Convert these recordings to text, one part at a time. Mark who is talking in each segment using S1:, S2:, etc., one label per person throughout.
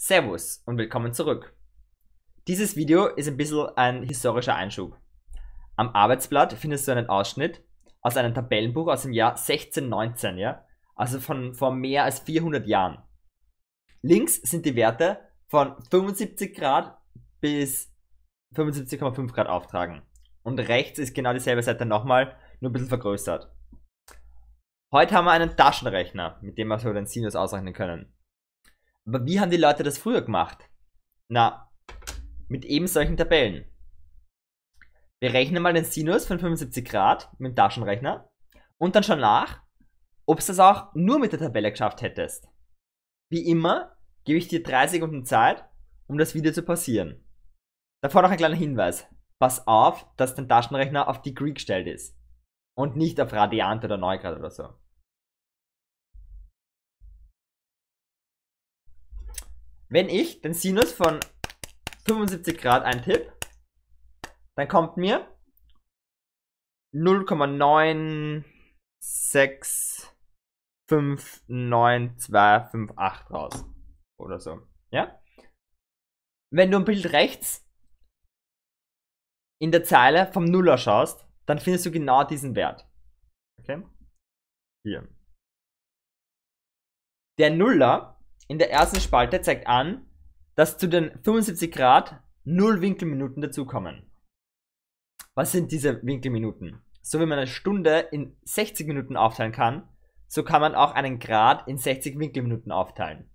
S1: Servus und willkommen zurück. Dieses Video ist ein bisschen ein historischer Einschub. Am Arbeitsblatt findest du einen Ausschnitt aus einem Tabellenbuch aus dem Jahr 1619, ja? Also von vor mehr als 400 Jahren. Links sind die Werte von 75 Grad bis 75,5 Grad auftragen. Und rechts ist genau dieselbe Seite nochmal, nur ein bisschen vergrößert. Heute haben wir einen Taschenrechner, mit dem wir so den Sinus ausrechnen können. Aber wie haben die Leute das früher gemacht? Na, mit eben solchen Tabellen. Wir rechnen mal den Sinus von 75 Grad mit dem Taschenrechner und dann schauen nach, ob es das auch nur mit der Tabelle geschafft hättest. Wie immer gebe ich dir 3 Sekunden Zeit, um das Video zu pausieren. Davor noch ein kleiner Hinweis. Pass auf, dass dein Taschenrechner auf Degree gestellt ist und nicht auf Radiant oder Neugrad oder so. Wenn ich den Sinus von 75 Grad eintippe, dann kommt mir 0,96599258 raus. Oder so. Ja? Wenn du ein Bild rechts in der Zeile vom Nuller schaust, dann findest du genau diesen Wert. Okay? Hier. Der Nuller in der ersten Spalte zeigt an, dass zu den 75 Grad 0 Winkelminuten dazukommen. Was sind diese Winkelminuten? So wie man eine Stunde in 60 Minuten aufteilen kann, so kann man auch einen Grad in 60 Winkelminuten aufteilen.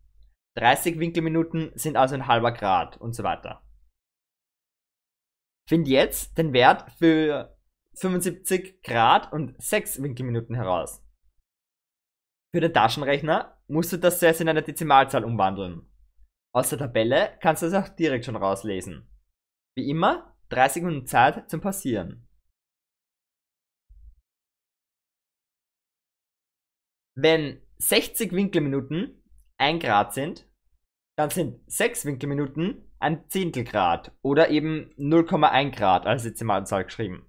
S1: 30 Winkelminuten sind also ein halber Grad und so weiter. Find jetzt den Wert für 75 Grad und 6 Winkelminuten heraus. Für den Taschenrechner musst du das zuerst in eine Dezimalzahl umwandeln. Aus der Tabelle kannst du es auch direkt schon rauslesen. Wie immer, 30 Minuten Zeit zum Passieren. Wenn 60 Winkelminuten 1 Grad sind, dann sind 6 Winkelminuten ein Zehntel Grad oder eben 0,1 Grad als Dezimalzahl geschrieben.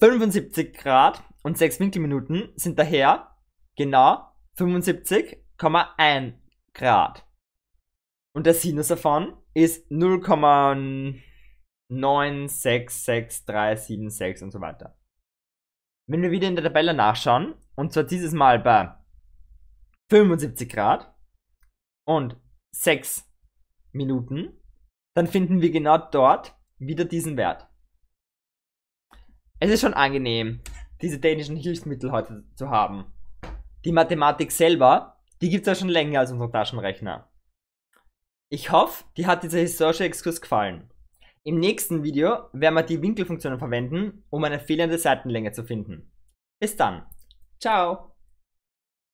S1: 75 Grad und 6 Winkelminuten sind daher genau 75,1 Grad. Und der Sinus davon ist 0,966376 und so weiter. Wenn wir wieder in der Tabelle nachschauen, und zwar dieses Mal bei 75 Grad und 6 Minuten, dann finden wir genau dort wieder diesen Wert. Es ist schon angenehm, diese dänischen Hilfsmittel heute zu haben. Die Mathematik selber, die gibt es ja schon länger als unsere Taschenrechner. Ich hoffe, dir hat dieser historische Exkurs gefallen. Im nächsten Video werden wir die Winkelfunktionen verwenden, um eine fehlende Seitenlänge zu finden. Bis dann. Ciao.